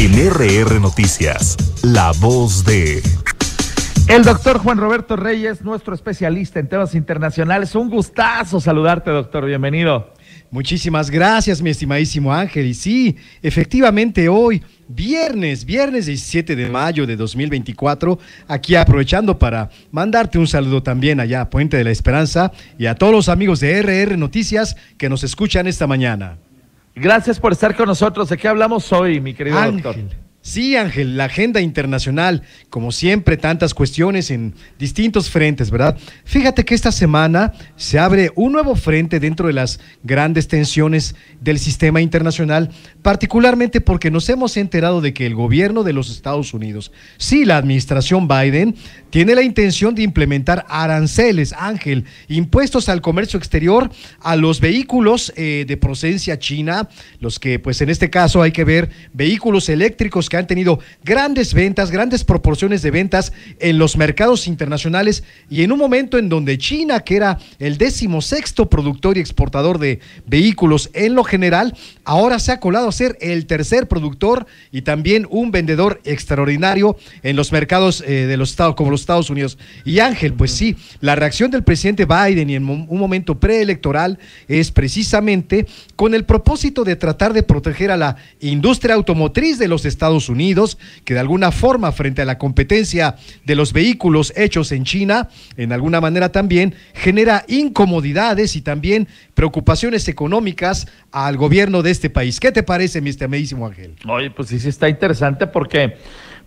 En RR Noticias, la voz de... El doctor Juan Roberto Reyes, nuestro especialista en temas internacionales. Un gustazo saludarte, doctor. Bienvenido. Muchísimas gracias, mi estimadísimo Ángel. Y sí, efectivamente hoy, viernes, viernes 17 de mayo de 2024, aquí aprovechando para mandarte un saludo también allá a Puente de la Esperanza y a todos los amigos de RR Noticias que nos escuchan esta mañana. Gracias por estar con nosotros. ¿De qué hablamos hoy, mi querido doctor? Sí, Ángel, la agenda internacional, como siempre, tantas cuestiones en distintos frentes, ¿verdad? Fíjate que esta semana se abre un nuevo frente dentro de las grandes tensiones del sistema internacional, particularmente porque nos hemos enterado de que el gobierno de los Estados Unidos, sí, la administración Biden, tiene la intención de implementar aranceles, Ángel, impuestos al comercio exterior, a los vehículos eh, de procedencia china, los que, pues en este caso hay que ver vehículos eléctricos que han tenido grandes ventas, grandes proporciones de ventas en los mercados internacionales y en un momento en donde China, que era el decimosexto productor y exportador de vehículos en lo general, ahora se ha colado a ser el tercer productor y también un vendedor extraordinario en los mercados eh, de los Estados, como los Estados Unidos. Y Ángel, pues sí, la reacción del presidente Biden y en un momento preelectoral es precisamente con el propósito de tratar de proteger a la industria automotriz de los Estados Unidos Unidos, que de alguna forma frente a la competencia de los vehículos hechos en China, en alguna manera también genera incomodidades y también preocupaciones económicas al gobierno de este país. ¿Qué te parece, mi estimadísimo Ángel? Oye, pues sí, sí está interesante porque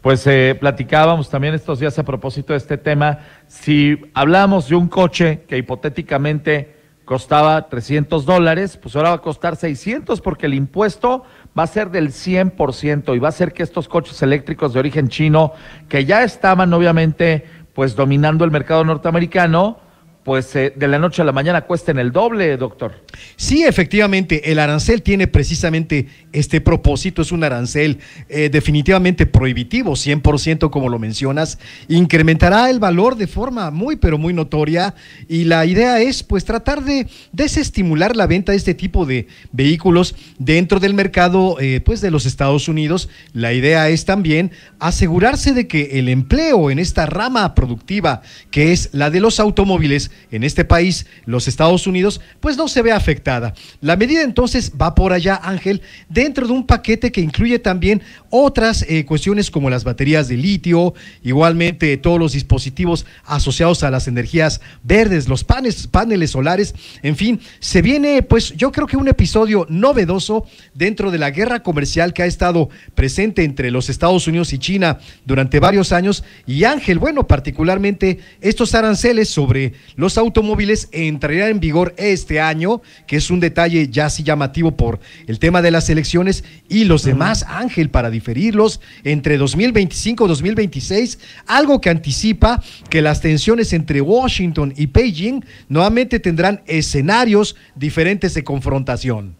pues eh, platicábamos también estos días a propósito de este tema, si hablamos de un coche que hipotéticamente costaba 300 dólares, pues ahora va a costar 600 porque el impuesto va a ser del 100% y va a ser que estos coches eléctricos de origen chino, que ya estaban obviamente pues dominando el mercado norteamericano, pues eh, de la noche a la mañana cuesten el doble, doctor. Sí, efectivamente, el arancel tiene precisamente este propósito, es un arancel eh, definitivamente prohibitivo, 100% como lo mencionas, incrementará el valor de forma muy, pero muy notoria y la idea es pues tratar de desestimular la venta de este tipo de vehículos dentro del mercado eh, pues de los Estados Unidos. La idea es también asegurarse de que el empleo en esta rama productiva que es la de los automóviles en este país, los Estados Unidos, pues no se ve afectada. La medida entonces va por allá, Ángel, dentro de un paquete que incluye también otras eh, cuestiones como las baterías de litio, igualmente todos los dispositivos asociados a las energías verdes, los paneles solares, en fin, se viene pues yo creo que un episodio novedoso dentro de la guerra comercial que ha estado presente entre los Estados Unidos y China durante varios años y Ángel, bueno, particularmente estos aranceles sobre los automóviles entrarán en vigor este año, que es un detalle ya así llamativo por el tema de las elecciones y los demás, Ángel, para diferirlos entre 2025 y 2026, algo que anticipa que las tensiones entre Washington y Beijing nuevamente tendrán escenarios diferentes de confrontación.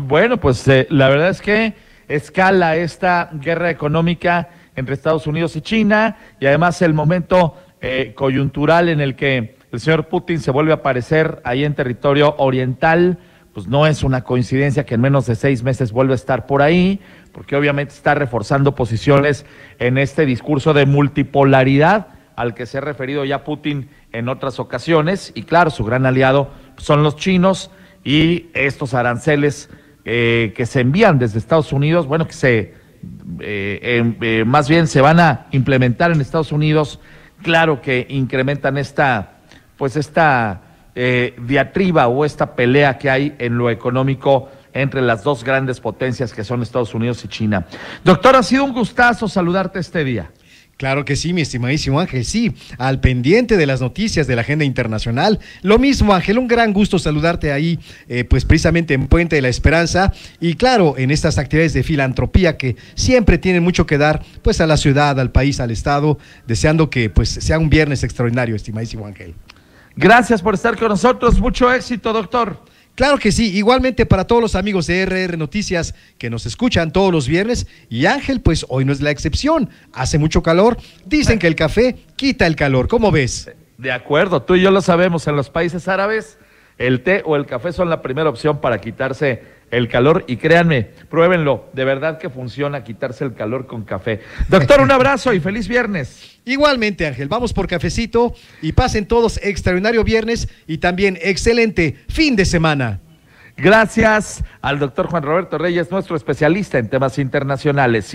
Bueno, pues eh, la verdad es que escala esta guerra económica entre Estados Unidos y China y además el momento eh, coyuntural en el que el señor Putin se vuelve a aparecer ahí en territorio oriental, pues no es una coincidencia que en menos de seis meses vuelva a estar por ahí, porque obviamente está reforzando posiciones en este discurso de multipolaridad al que se ha referido ya Putin en otras ocasiones. Y claro, su gran aliado son los chinos y estos aranceles eh, que se envían desde Estados Unidos, bueno, que se eh, más bien se van a implementar en Estados Unidos claro que incrementan esta, pues esta eh, diatriba o esta pelea que hay en lo económico entre las dos grandes potencias que son Estados Unidos y China. Doctor, ha sido un gustazo saludarte este día. Claro que sí, mi estimadísimo Ángel, sí, al pendiente de las noticias de la agenda internacional. Lo mismo, Ángel, un gran gusto saludarte ahí, eh, pues precisamente en Puente de la Esperanza y claro, en estas actividades de filantropía que siempre tienen mucho que dar, pues a la ciudad, al país, al Estado, deseando que pues sea un viernes extraordinario, estimadísimo Ángel. Gracias por estar con nosotros, mucho éxito, doctor. Claro que sí, igualmente para todos los amigos de RR Noticias que nos escuchan todos los viernes. Y Ángel, pues hoy no es la excepción. Hace mucho calor. Dicen que el café quita el calor. ¿Cómo ves? De acuerdo, tú y yo lo sabemos. En los países árabes, el té o el café son la primera opción para quitarse el calor y créanme, pruébenlo, de verdad que funciona quitarse el calor con café. Doctor, un abrazo y feliz viernes. Igualmente, Ángel, vamos por cafecito y pasen todos extraordinario viernes y también excelente fin de semana. Gracias al doctor Juan Roberto Reyes, nuestro especialista en temas internacionales.